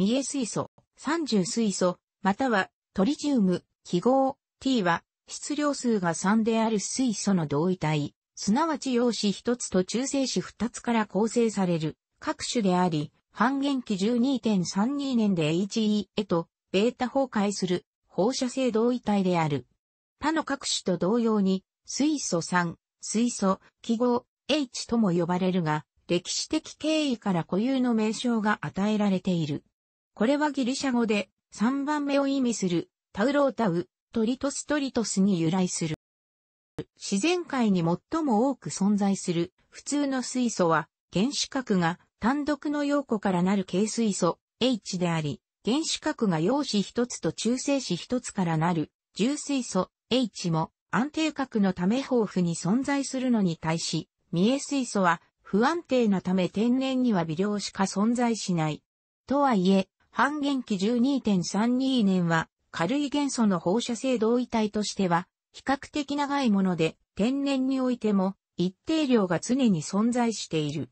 三重水素、三重水素、またはトリチウム、記号 T は質量数が3である水素の同位体、すなわち陽子1つと中性子2つから構成される各種であり、半減期12.32年で HE へとベータ崩壊する放射性同位体である。他の各種と同様に水素3、水素、記号 H とも呼ばれるが、歴史的経緯から固有の名称が与えられている。これはギリシャ語で3番目を意味するタウロータウ、トリトストリトスに由来する。自然界に最も多く存在する普通の水素は原子核が単独の陽子からなる軽水素 H であり、原子核が陽子一つと中性子一つからなる重水素 H も安定核のため豊富に存在するのに対し、三重水素は不安定なため天然には微量しか存在しない。とはいえ、半減期12.32年は、軽い元素の放射性同位体としては、比較的長いもので、天然においても、一定量が常に存在している。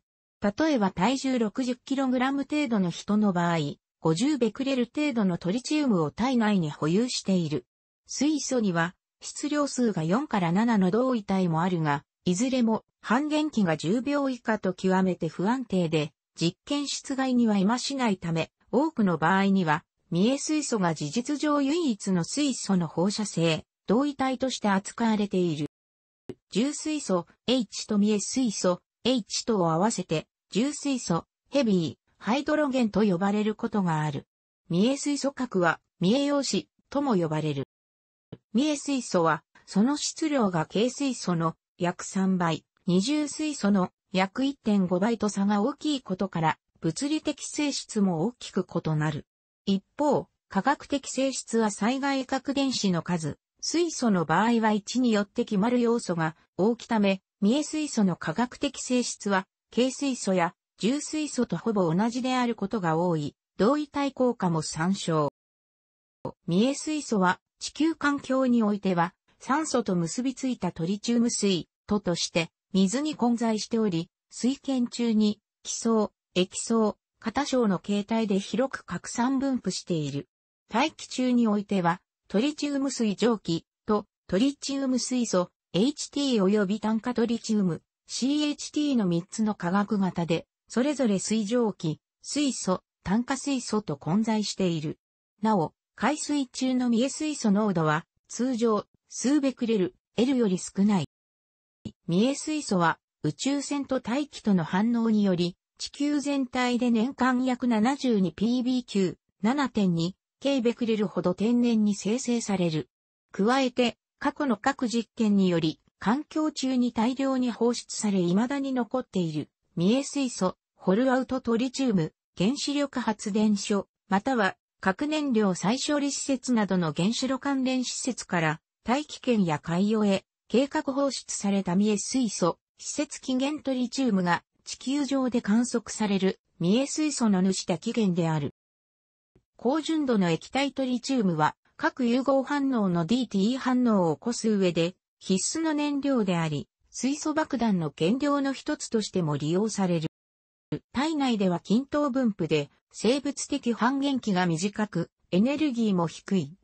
例えば体重 60kg 程度の人の場合、50ベクレル程度のトリチウムを体内に保有している。水素には、質量数が4から7の同位体もあるが、いずれも半減期が10秒以下と極めて不安定で、実験室外には今しないため、多くの場合には、三重水素が事実上唯一の水素の放射性、同位体として扱われている。重水素 H と三重水素 H とを合わせて、重水素、ヘビー、ハイドロゲンと呼ばれることがある。三重水素核は、三重陽子とも呼ばれる。三重水素は、その質量が軽水素の約3倍、二重水素の約1.5倍と差が大きいことから、物理的性質も大きく異なる。一方、化学的性質は災害核電子の数、水素の場合は1によって決まる要素が大きため、三重水素の化学的性質は、軽水素や重水素とほぼ同じであることが多い、同位体効果も参照。三重水素は地球環境においては酸素と結びついたトリチウム水ととして水に混在しており、水圏中に気層、液層、型症の形態で広く拡散分布している。大気中においては、トリチウム水蒸気とトリチウム水素、HT 及び炭化トリチウム、CHT の3つの化学型で、それぞれ水蒸気、水素、炭化水素と混在している。なお、海水中の見え水素濃度は、通常、数ベクレル、L より少ない。三重水素は、宇宙船と大気との反応により、地球全体で年間約 72pbq、7.2、K ベクレルほど天然に生成される。加えて、過去の各実験により、環境中に大量に放出され未だに残っている、三重水素、ホルアウトトリチウム、原子力発電所、または核燃料再処理施設などの原子炉関連施設から大気圏や海洋へ計画放出された三重水素、施設起源トリチウムが地球上で観測される見え水素の主た起源である。高純度の液体トリチウムは各融合反応の DTE 反応を起こす上で必須の燃料であり、水素爆弾の原料の一つとしても利用される。体内では均等分布で生物的半減期が短く、エネルギーも低い。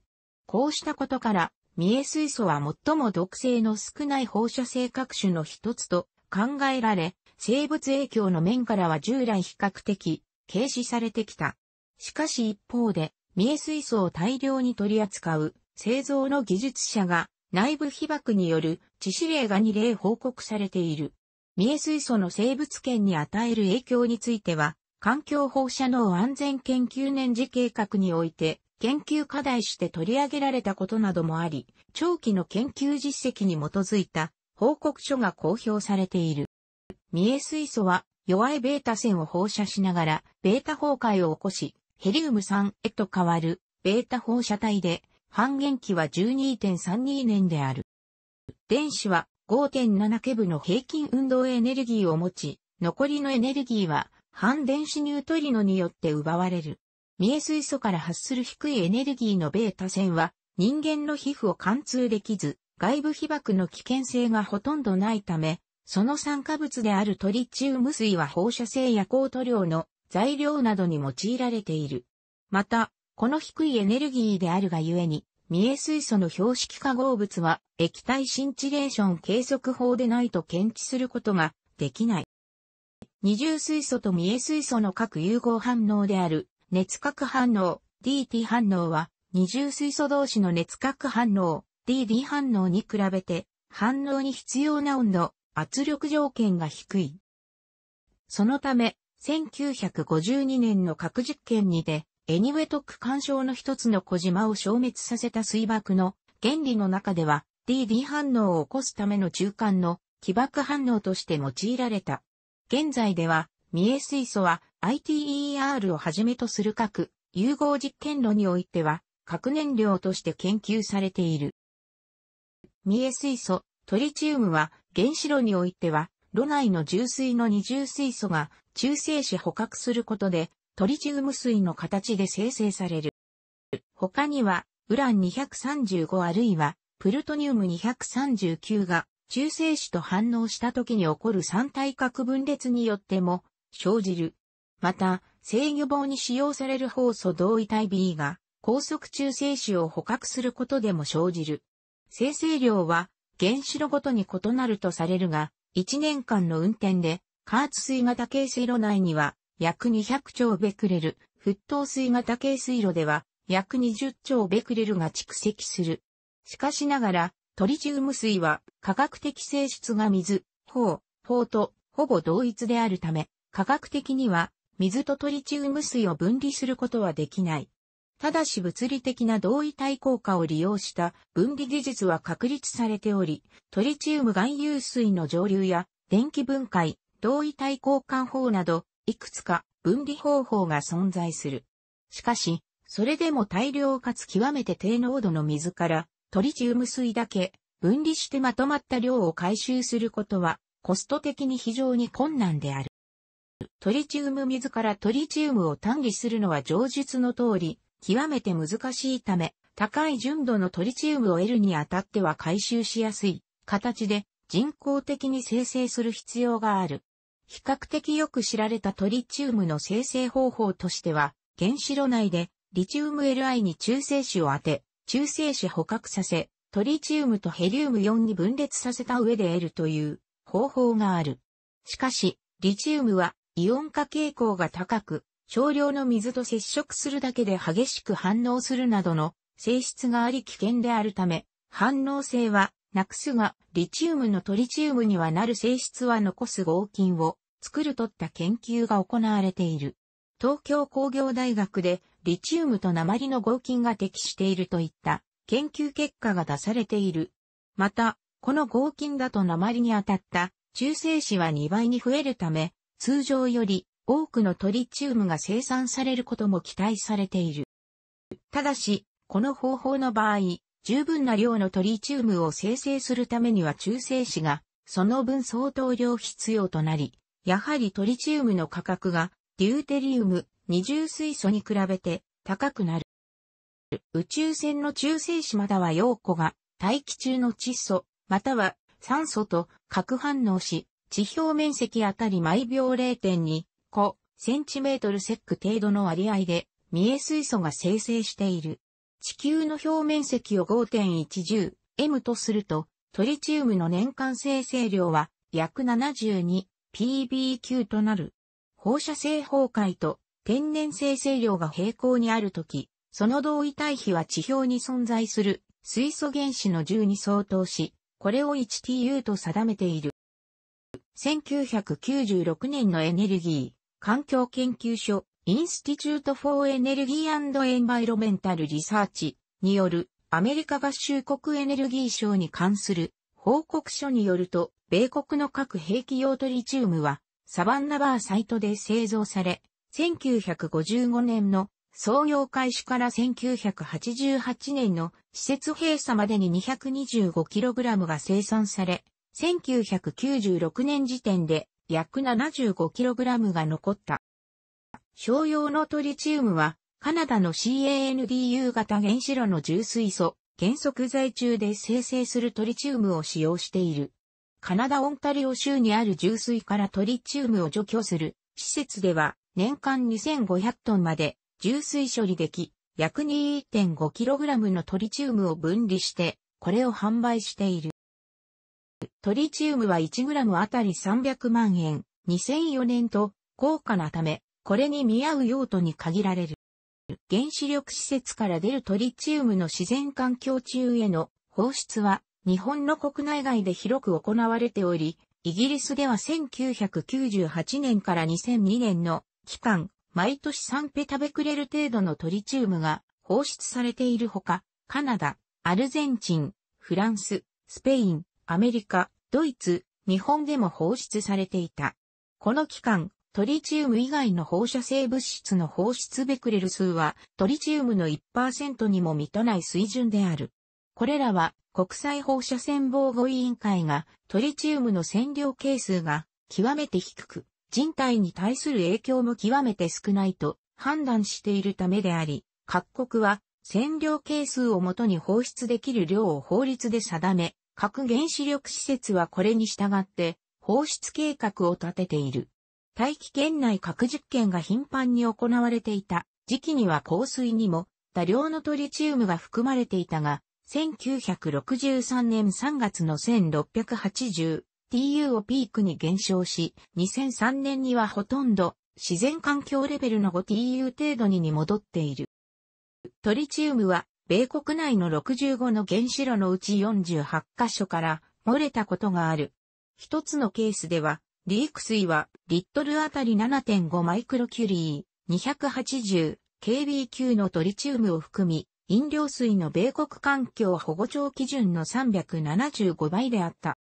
こうしたことから、見え水素は最も毒性の少ない放射性核種の一つと考えられ、生物影響の面からは従来比較的軽視されてきた。しかし一方で、三重水素を大量に取り扱う製造の技術者が内部被爆による致死例が2例報告されている。三重水素の生物圏に与える影響については、環境放射能安全研究年次計画において研究課題して取り上げられたことなどもあり、長期の研究実績に基づいた報告書が公表されている。三重水素は弱いベータ線を放射しながら、ベータ崩壊を起こし、ヘリウム酸へと変わる、ベータ放射体で、半減期は12.32年である。電子は5.7ケブの平均運動エネルギーを持ち、残りのエネルギーは半電子ニュートリノによって奪われる。三重水素から発する低いエネルギーのベータ線は人間の皮膚を貫通できず、外部被曝の危険性がほとんどないため、その酸化物であるトリチウム水は放射性夜光塗料の材料などに用いられている。また、この低いエネルギーであるがゆえに、三重水素の標識化合物は液体シンチレーション計測法でないと検知することができない。二重水素と三重水素の各融合反応である熱核反応 DT 反応は二重水素同士の熱核反応 DD 反応に比べて反応に必要な温度圧力条件が低い。そのため、1952年の核実験にて、エニウェトック干渉の一つの小島を消滅させた水爆の原理の中では DD 反応を起こすための中間の起爆反応として用いられた。現在では、三重水素は ITER をはじめとする核融合実験炉においては核燃料として研究されている。三重水素、トリチウムは原子炉においては、炉内の重水の二重水素が中性子捕獲することで、トリチウム水の形で生成される。他には、ウラン235あるいは、プルトニウム239が中性子と反応した時に起こる三体核分裂によっても生じる。また、制御棒に使用される酵素同位体 B が高速中性子を捕獲することでも生じる。生成量は原子炉ごとに異なるとされるが、1年間の運転で、加圧水型軽水炉内には、約200兆ベクレル、沸騰水型軽水炉では、約20兆ベクレルが蓄積する。しかしながら、トリチウム水は、化学的性質が水、砲、砲と、ほぼ同一であるため、科学的には、水とトリチウム水を分離することはできない。ただし物理的な同位体効果を利用した分離技術は確立されており、トリチウム含有水の蒸留や電気分解、同位体交換法など、いくつか分離方法が存在する。しかし、それでも大量かつ極めて低濃度の水からトリチウム水だけ分離してまとまった量を回収することはコスト的に非常に困難である。トリチウム水からトリチウムを単離するのは上述の通り極めて難しいため、高い純度のトリチウムを得るにあたっては回収しやすい形で人工的に生成する必要がある。比較的よく知られたトリチウムの生成方法としては、原子炉内でリチウム Li に中性子を当て、中性子捕獲させ、トリチウムとヘリウム4に分裂させた上で得るという方法がある。しかし、リチウムはイオン化傾向が高く、少量の水と接触するだけで激しく反応するなどの性質があり危険であるため、反応性はなくすが、リチウムのトリチウムにはなる性質は残す合金を作るとった研究が行われている。東京工業大学でリチウムと鉛の合金が適しているといった研究結果が出されている。また、この合金だと鉛に当たった中性子は2倍に増えるため、通常より多くのトリチウムが生産されることも期待されている。ただし、この方法の場合、十分な量のトリチウムを生成するためには中性子が、その分相当量必要となり、やはりトリチウムの価格が、デューテリウム、二重水素に比べて高くなる。宇宙船の中性子または陽子が、大気中の窒素、または酸素と核反応し、地表面積あたり毎秒0.2個センチメートルセック程度の割合で、三重水素が生成している。地球の表面積を 5.110M とすると、トリチウムの年間生成量は約 72PBQ となる。放射性崩壊と天然生成量が平行にあるとき、その同位対比は地表に存在する水素原子の10に相当し、これを 1TU と定めている。1996年のエネルギー。環境研究所、インスティチュート・フォー・エネルギー・エンバイロメンタル・リサーチによるアメリカ合衆国エネルギー省に関する報告書によると、米国の核兵器用トリチウムはサバンナバーサイトで製造され、1955年の創業開始から1988年の施設閉鎖までに 225kg が生産され、1996年時点で約 75kg が残った。商用のトリチウムは、カナダの CANDU 型原子炉の重水素、原則在中で生成するトリチウムを使用している。カナダオンタリオ州にある重水からトリチウムを除去する施設では年間2500トンまで重水処理でき、約 2.5kg のトリチウムを分離して、これを販売している。トリチウムは 1g あたり300万円、2004年と高価なため、これに見合う用途に限られる。原子力施設から出るトリチウムの自然環境中への放出は日本の国内外で広く行われており、イギリスでは1998年から2002年の期間、毎年3ペ食べくれる程度のトリチウムが放出されているほか、カナダ、アルゼンチン、フランス、スペイン、アメリカ、ドイツ、日本でも放出されていた。この期間、トリチウム以外の放射性物質の放出ベクレル数はトリチウムの1%にも満たない水準である。これらは国際放射線防護委員会がトリチウムの線量係数が極めて低く、人体に対する影響も極めて少ないと判断しているためであり、各国は占領係数をもとに放出できる量を法律で定め、核原子力施設はこれに従って放出計画を立てている。大気圏内核実験が頻繁に行われていた時期には降水にも多量のトリチウムが含まれていたが、1963年3月の 1680TU をピークに減少し、2003年にはほとんど自然環境レベルの 5TU 程度にに戻っている。トリチウムは米国内の65の原子炉のうち48カ所から漏れたことがある。一つのケースでは、リーク水はリットルあたり7.5マイクロキュリー 280kb 級のトリチウムを含み、飲料水の米国環境保護庁基準の375倍であった。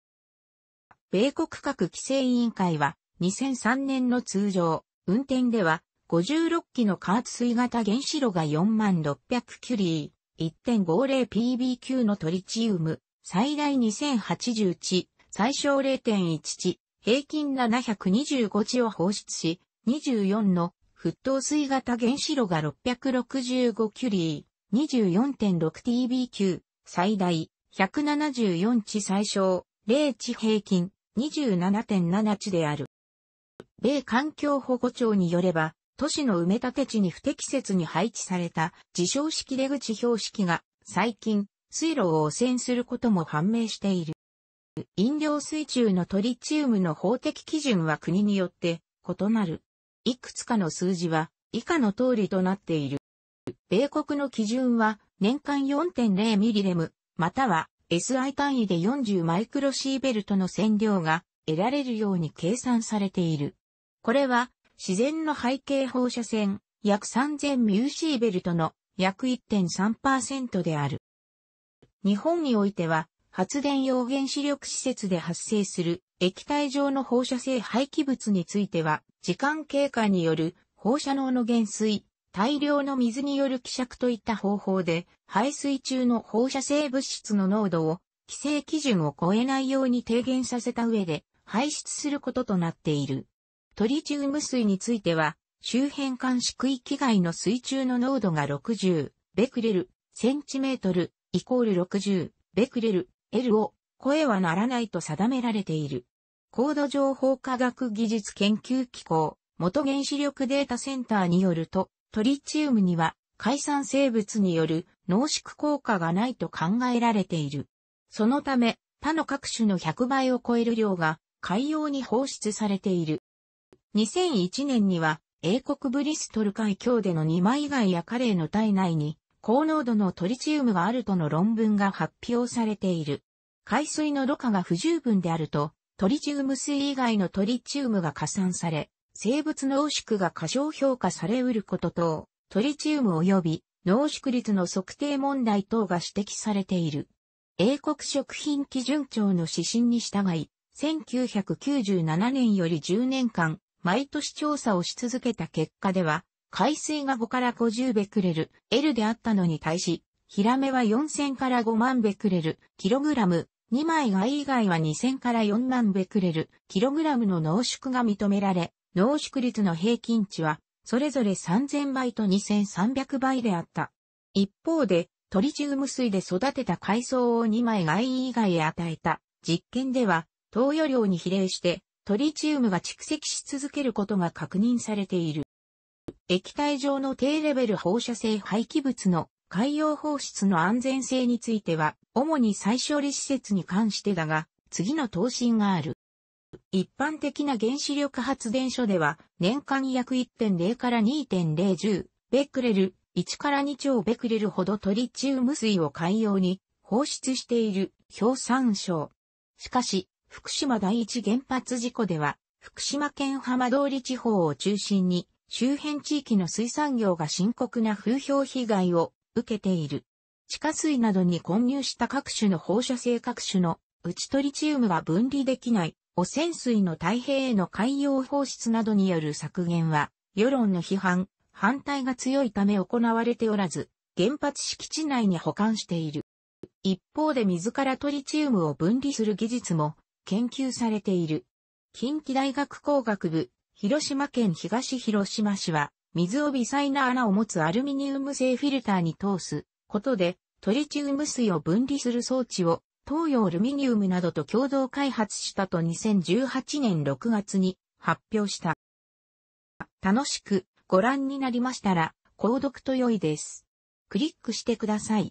米国核規制委員会は2003年の通常、運転では56機の加圧水型原子炉が4万600キュリー。1.50pb q のトリチウム、最大2080値、最小0.1値、平均725値を放出し、24の沸騰水型原子炉が665キュリー、24.6TBQ、最大174値最小、0値平均27.7値である。米環境保護庁によれば、都市の埋め立て地に不適切に配置された自称式出口標識が最近水路を汚染することも判明している。飲料水中のトリチウムの法的基準は国によって異なる。いくつかの数字は以下の通りとなっている。米国の基準は年間4.0ミリレム、または SI 単位で40マイクロシーベルトの線量が得られるように計算されている。これは自然の背景放射線、約3000ミューシーベルトの約1.3%である。日本においては、発電用原子力施設で発生する液体状の放射性廃棄物については、時間経過による放射能の減衰、大量の水による希釈といった方法で、排水中の放射性物質の濃度を規制基準を超えないように低減させた上で排出することとなっている。トリチウム水については、周辺監視区域外の水中の濃度が60ベクレル、センチメートル、イコール60ベクレル、L を超えはならないと定められている。高度情報科学技術研究機構、元原子力データセンターによると、トリチウムには海産生物による濃縮効果がないと考えられている。そのため、他の各種の100倍を超える量が海洋に放出されている。2001年には、英国ブリストル海峡での二枚貝やカレイの体内に、高濃度のトリチウムがあるとの論文が発表されている。海水の露過が不十分であると、トリチウム水以外のトリチウムが加算され、生物濃縮が過小評価されうること等、トリチウム及び濃縮率の測定問題等が指摘されている。英国食品基準庁の指針に従い、1997年より10年間、毎年調査をし続けた結果では、海水が5から50ベクレル、L であったのに対し、ヒラメは4000から5万ベクレル、キログラム、2枚貝以外は2000から4万ベクレル、キログラムの濃縮が認められ、濃縮率の平均値は、それぞれ3000倍と2300倍であった。一方で、トリチウム水で育てた海藻を2枚貝以外へ与えた実験では、投与量に比例してトリチウムが蓄積し続けることが確認されている。液体状の低レベル放射性廃棄物の海洋放出の安全性については、主に再処理施設に関してだが、次の答申がある。一般的な原子力発電所では、年間約1.0から2.010ベクレル、1から2兆ベクレルほどトリチウム水を海洋に放出している、表参照。しかし、福島第一原発事故では、福島県浜通り地方を中心に、周辺地域の水産業が深刻な風評被害を受けている。地下水などに混入した各種の放射性各種の内トリチウムが分離できない汚染水の太平への海洋放出などによる削減は、世論の批判、反対が強いため行われておらず、原発敷地内に保管している。一方で水からトリチウムを分離する技術も研究されている。近畿大学工学部、広島県東広島市は、水を微細な穴を持つアルミニウム製フィルターに通すことで、トリチウム水を分離する装置を、東洋アルミニウムなどと共同開発したと2018年6月に発表した。楽しくご覧になりましたら、購読と良いです。クリックしてください。